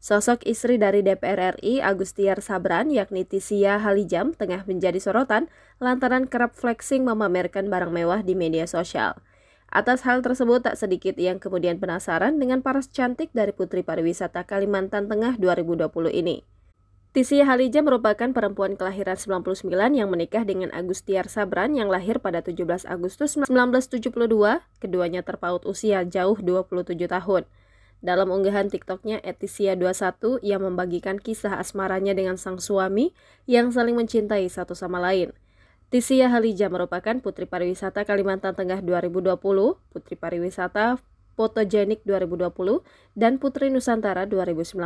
Sosok istri dari DPR RI Agustiar Sabran yakni Tisia Halijam tengah menjadi sorotan lantaran kerap flexing memamerkan barang mewah di media sosial. Atas hal tersebut tak sedikit yang kemudian penasaran dengan paras cantik dari Putri Pariwisata Kalimantan Tengah 2020 ini. Tisia Halijam merupakan perempuan kelahiran 99 yang menikah dengan Agustiar Sabran yang lahir pada 17 Agustus 1972. Keduanya terpaut usia jauh 27 tahun. Dalam unggahan TikToknya, Etisia21 ia membagikan kisah asmaranya dengan sang suami yang saling mencintai satu sama lain. Tisia Halija merupakan Putri Pariwisata Kalimantan Tengah 2020, Putri Pariwisata Fotogenik 2020, dan Putri Nusantara 2019.